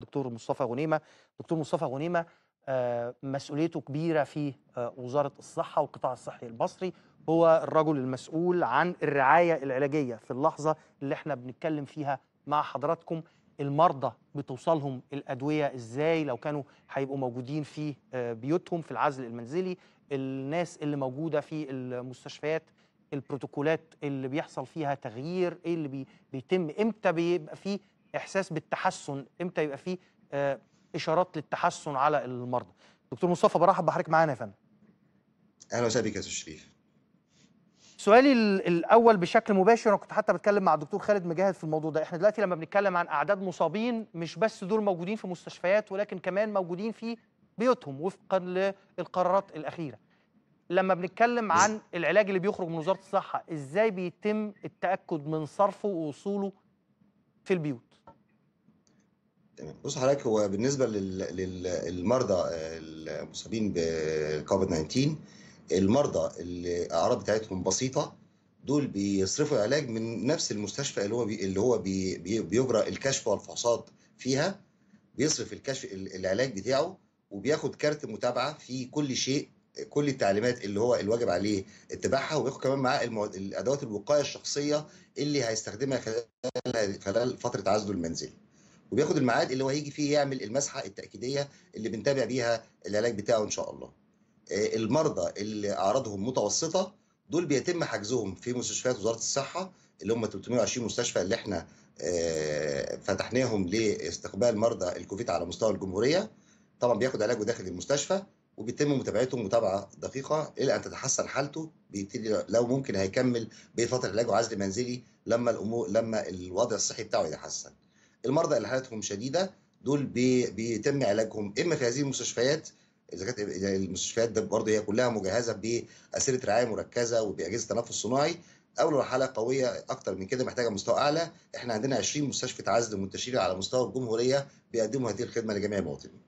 دكتور مصطفى غنيمه دكتور مصطفى غنيمه آه، مسؤوليته كبيره في آه، وزاره الصحه والقطاع الصحي المصري هو الرجل المسؤول عن الرعايه العلاجيه في اللحظه اللي احنا بنتكلم فيها مع حضراتكم المرضى بتوصلهم الادويه ازاي لو كانوا هيبقوا موجودين في آه، بيوتهم في العزل المنزلي الناس اللي موجوده في المستشفيات البروتوكولات اللي بيحصل فيها تغيير ايه اللي بيتم امتى بيبقى فيه احساس بالتحسن امتى يبقى فيه آه، اشارات للتحسن على المرضى دكتور مصطفى برحب بحضرتك معانا يا فندم اهلا وسهلا بك يا استاذ شريف سؤالي الاول بشكل مباشر انا كنت حتى بتكلم مع الدكتور خالد مجاهد في الموضوع ده احنا دلوقتي لما بنتكلم عن اعداد مصابين مش بس دول موجودين في مستشفيات ولكن كمان موجودين في بيوتهم وفقا للقرارات الاخيره لما بنتكلم عن العلاج اللي بيخرج من وزاره الصحه ازاي بيتم التاكد من صرفه ووصوله في البيوت بص حضرتك هو بالنسبه للمرضى آه، المصابين بالكوفيد 19 المرضى اللي الاعراض بتاعتهم بسيطه دول بيصرفوا العلاج من نفس المستشفى اللي هو بي اللي هو بي بي بيجرى الكشف والفحوصات فيها بيصرف الكشف العلاج بتاعه وبياخد كارت متابعه في كل شيء كل التعليمات اللي هو الواجب عليه اتباعها وبياخد كمان معاه المواد... ادوات الوقايه الشخصيه اللي هيستخدمها خلال خلال فتره عزله المنزلي وبياخد الميعاد اللي هو هيجي فيه يعمل المسحه التاكيديه اللي بنتابع بيها العلاج بتاعه ان شاء الله آه، المرضى اللي اعراضهم متوسطه دول بيتم حجزهم في مستشفيات وزاره الصحه اللي هم 320 مستشفى اللي احنا آه، فتحناهم لاستقبال مرضى الكوفيد على مستوى الجمهوريه طبعا بياخد علاجه داخل المستشفى وبيتم متابعته متابعه دقيقه الى ان تتحسن حالته بيبتدي لو ممكن هيكمل بفتره علاجه عزل منزلي لما الامور لما الوضع الصحي بتاعه يتحسن. المرضى اللي حالتهم شديده دول بي بيتم علاجهم اما في هذه المستشفيات اذا كانت المستشفيات ده برضه هي كلها مجهزه باسره رعايه مركزه وباجهزه تنفس صناعي او لو حاله قويه اكتر من كده محتاجه مستوى اعلى احنا عندنا 20 مستشفى عزل منتشره على مستوى الجمهوريه بيقدموا هذه الخدمه لجميع المواطنين.